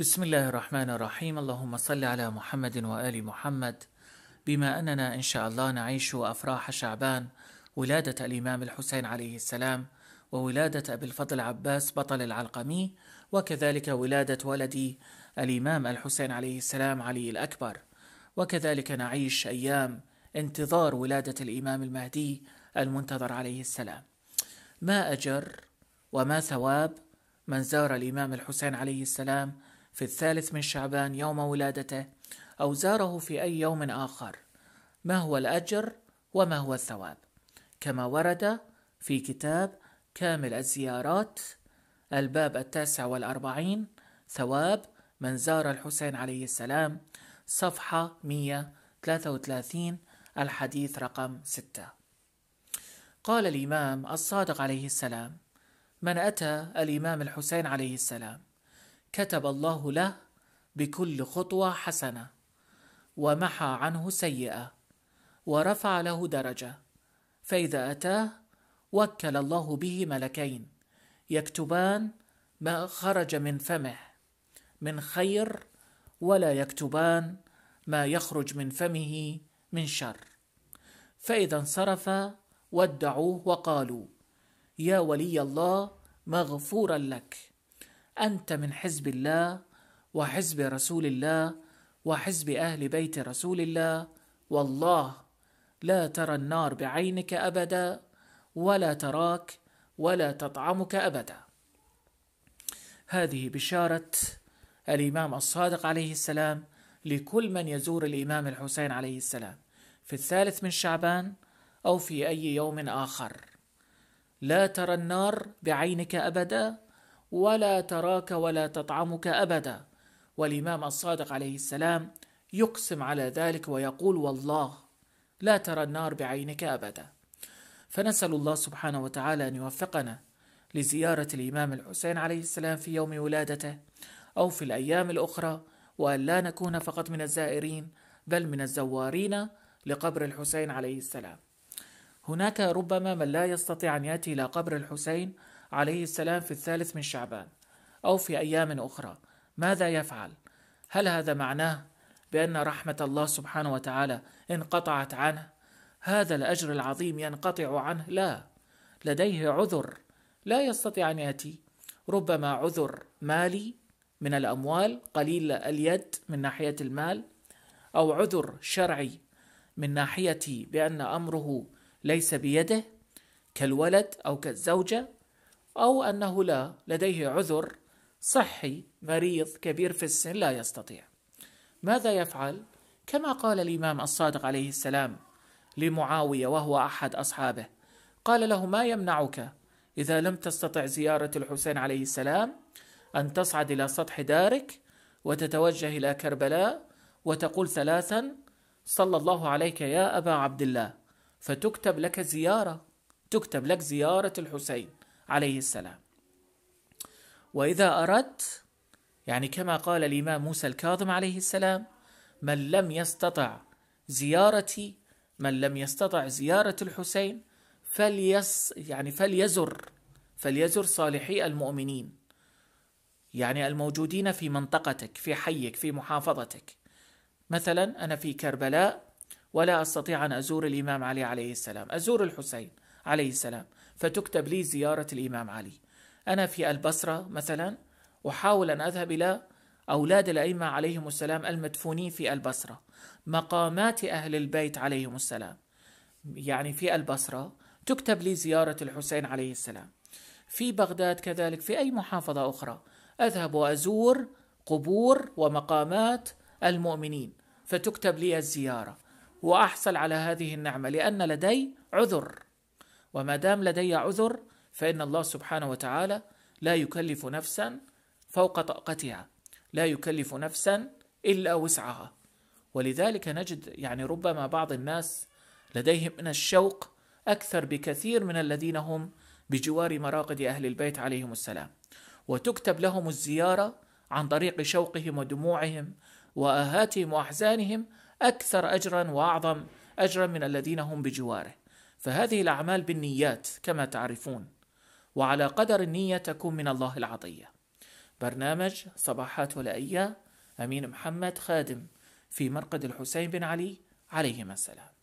بسم الله الرحمن الرحيم اللهم صل على محمد وآل محمد بما أننا إن شاء الله نعيش أفراح شعبان ولادة الإمام الحسين عليه السلام وولادة أبي الفضل عباس بطل العلقمي وكذلك ولادة ولدي الإمام الحسين عليه السلام علي الأكبر وكذلك نعيش أيام انتظار ولادة الإمام المهدي المنتظر عليه السلام ما أجر وما ثواب من زار الإمام الحسين عليه السلام في الثالث من شعبان يوم ولادته أو زاره في أي يوم آخر ما هو الأجر وما هو الثواب كما ورد في كتاب كامل الزيارات الباب التاسع والأربعين ثواب من زار الحسين عليه السلام صفحة 133 الحديث رقم 6 قال الإمام الصادق عليه السلام من أتى الإمام الحسين عليه السلام كتب الله له بكل خطوه حسنه ومحى عنه سيئه ورفع له درجه فاذا اتاه وكل الله به ملكين يكتبان ما خرج من فمه من خير ولا يكتبان ما يخرج من فمه من شر فاذا انصرف ودعوه وقالوا يا ولي الله مغفورا لك انت من حزب الله وحزب رسول الله وحزب اهل بيت رسول الله والله لا ترى النار بعينك ابدا ولا تراك ولا تطعمك ابدا هذه بشاره الامام الصادق عليه السلام لكل من يزور الامام الحسين عليه السلام في الثالث من شعبان او في اي يوم اخر لا ترى النار بعينك ابدا ولا تراك ولا تطعمك ابدا والامام الصادق عليه السلام يقسم على ذلك ويقول والله لا ترى النار بعينك ابدا فنسال الله سبحانه وتعالى ان يوفقنا لزياره الامام الحسين عليه السلام في يوم ولادته او في الايام الاخرى وان لا نكون فقط من الزائرين بل من الزوارين لقبر الحسين عليه السلام هناك ربما من لا يستطيع ان ياتي الى قبر الحسين عليه السلام في الثالث من شعبان أو في أيام أخرى ماذا يفعل؟ هل هذا معناه بأن رحمة الله سبحانه وتعالى انقطعت عنه؟ هذا الأجر العظيم ينقطع عنه؟ لا لديه عذر لا يستطيع أن يأتي ربما عذر مالي من الأموال قليل اليد من ناحية المال أو عذر شرعي من ناحية بأن أمره ليس بيده كالولد أو كالزوجة أو أنه لا لديه عذر صحي مريض كبير في السن لا يستطيع ماذا يفعل؟ كما قال الإمام الصادق عليه السلام لمعاوية وهو أحد أصحابه قال له ما يمنعك إذا لم تستطع زيارة الحسين عليه السلام أن تصعد إلى سطح دارك وتتوجه إلى كربلاء وتقول ثلاثا صلى الله عليك يا أبا عبد الله فتكتب لك زيارة تكتب لك زيارة الحسين عليه السلام وإذا أردت يعني كما قال الإمام موسى الكاظم عليه السلام من لم يستطع زيارتي من لم يستطع زيارة الحسين فليس يعني فليزر فليزر صالحي المؤمنين يعني الموجودين في منطقتك في حيك في محافظتك مثلا أنا في كربلاء ولا أستطيع أن أزور الإمام علي عليه السلام أزور الحسين عليه السلام فتكتب لي زيارة الإمام علي أنا في البصرة مثلا أحاول أن أذهب إلى أولاد الأئمة عليهم السلام المدفونين في البصرة مقامات أهل البيت عليهم السلام يعني في البصرة تكتب لي زيارة الحسين عليه السلام في بغداد كذلك في أي محافظة أخرى أذهب وأزور قبور ومقامات المؤمنين فتكتب لي الزيارة وأحصل على هذه النعمة لأن لدي عذر وما دام لدي عذر فإن الله سبحانه وتعالى لا يكلف نفسا فوق طاقتها لا يكلف نفسا إلا وسعها ولذلك نجد يعني ربما بعض الناس لديهم من الشوق أكثر بكثير من الذين هم بجوار مراقد أهل البيت عليهم السلام وتكتب لهم الزيارة عن طريق شوقهم ودموعهم وآهاتهم وأحزانهم أكثر أجرا وأعظم أجرا من الذين هم بجواره فهذه الأعمال بالنيات كما تعرفون وعلى قدر النية تكون من الله العطية برنامج صباحات ولائية أمين محمد خادم في مرقد الحسين بن علي عليهما السلام